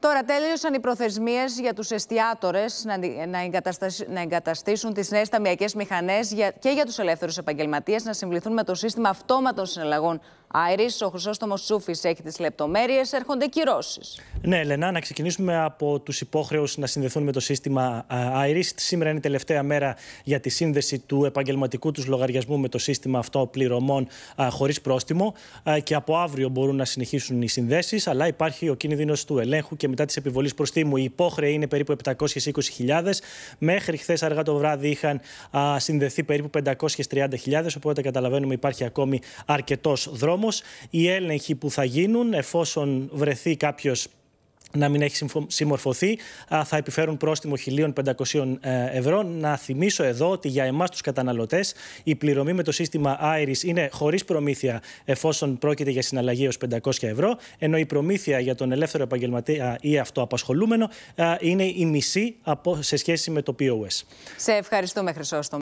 Τώρα τέλειωσαν οι προθεσμίες για τους εστιατόρες να, να εγκαταστήσουν τις νέες ταμιακές μηχανές και για τους ελεύθερους επαγγελματίες να συμβληθούν με το σύστημα αυτόματων συναλλαγών Άιρης, ο Χρυσότομο Σούφης έχει τις λεπτομέρειες, έρχονται κυρώσεις. Ναι, Ελένα, να ξεκινήσουμε από τους υπόχρεους να συνδεθούν με το σύστημα Άιρης. Σήμερα είναι η τελευταία μέρα για τη σύνδεση του επαγγελματικού τους λογαριασμού με το σύστημα αυτό πληρωμών χωρίς πρόστιμο. και από αύριο μπορούν να συνεχίσουν οι συνδέσεις, αλλά υπάρχει ο κίνδυνος του ελέγχου και μετά της επιβολής προστίμου. Οι υπόχρεοι είναι περίπου 720.000. Μέχρι χθες αργά το βράδυ είχαν συνδεθεί περίπου 530.000, οπότε καταλαβαίνουμε υπάρχει ακόμη αρκετός δρόμος όμως, οι έλεγχοι που θα γίνουν εφόσον βρεθεί κάποιος να μην έχει συμμορφωθεί, θα επιφέρουν πρόστιμο 1.500 ε, ευρώ. Να θυμίσω εδώ ότι για εμάς τους καταναλωτές η πληρωμή με το σύστημα Iris είναι χωρίς προμήθεια εφόσον πρόκειται για συναλλαγή έως 500 ευρώ, ενώ η προμήθεια για τον ελεύθερο επαγγελματία ή αυτοαπασχολούμενο είναι η μισή σε σχέση με το POS. Σε ευχαριστούμε, Χρυσόστομο.